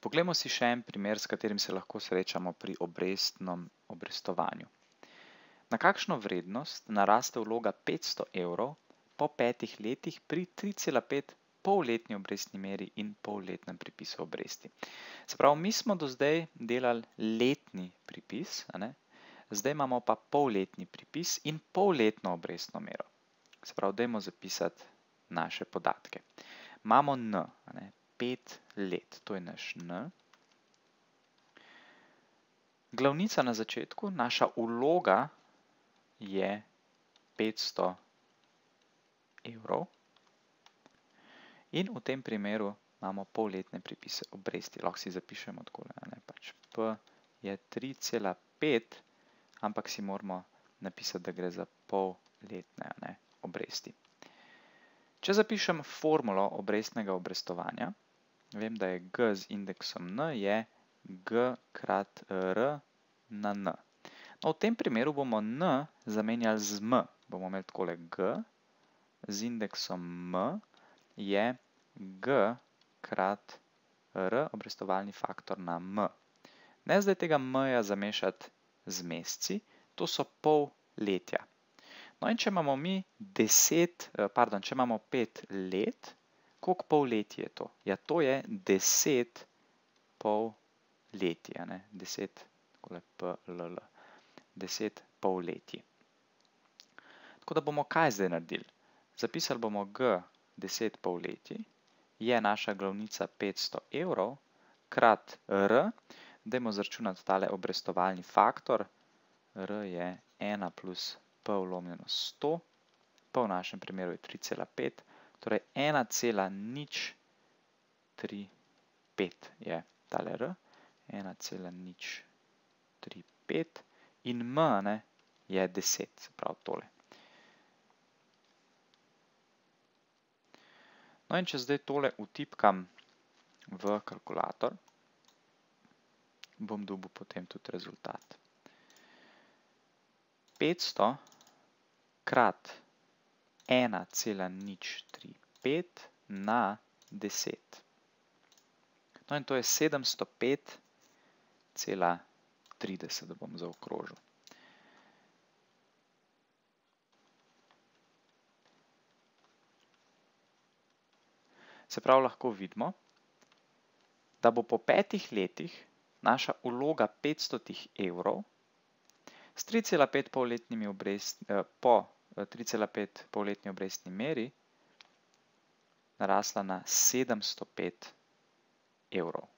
Poglejmo si še en primer, s katerim se lahko srečamo pri obrestnem obrestovanju. Na kakšno vrednost naraste vloga 500 evrov po petih letih pri 3,5 polletni obrestni meri in polletnem pripisu obresti? Se pravi, mi smo do zdaj delali letni pripis, ne? zdaj imamo pa polletni pripis in polletno obrestno mero. Se pravi, dajmo zapisati naše podatke. Imamo N, ne? 5 let. To je naš N. Glavnica na začetku, naša uloga je 500 evrov. In v tem primeru imamo polletne pripise obresti. Lahko si zapišemo takole. Pač P je 3,5, ampak si moramo napisati, da gre za polletne obresti. Če zapišem formulo obrestnega obrestovanja, vem, da je g z indeksom n, je g krat e, r na n. No, v tem primeru bomo n zamenjali z m. Bomo imeli takole g z indeksom m je g krat r, obrestovalni faktor na m. Ne zdaj tega m-ja zamešati z mesci, to so pol letja. No in če imamo mi 10, e, pardon, če imamo 5 let, Koliko pol leti je to? Ja, to je deset pol leti. Deset, takole p, l, l. Deset pol leti. Tako da bomo kaj zdaj naredili? Zapisali bomo g deset pol leti, je naša glavnica 500 evrov, krat r, dajmo zračunati tale obrestovalni faktor, r je 1 plus p vlomljeno 100, p v našem primeru je 3,5, torej 1,035 je tale r, 1,035 in m je 10, se pravi tole. No in če zdaj tole utipkam v kalkulator, bom dobil potem tudi rezultat. 500 krat 0,035 1,035 na 10. No in to je 705,30, da bom zaokrožil. Se pravi, lahko vidimo, da bo po petih letih naša uloga 500 evrov s 3,5 letnimi obrestnimi, eh, po 3,5 eh, poletni obrestni meri narasla na 705 evrov.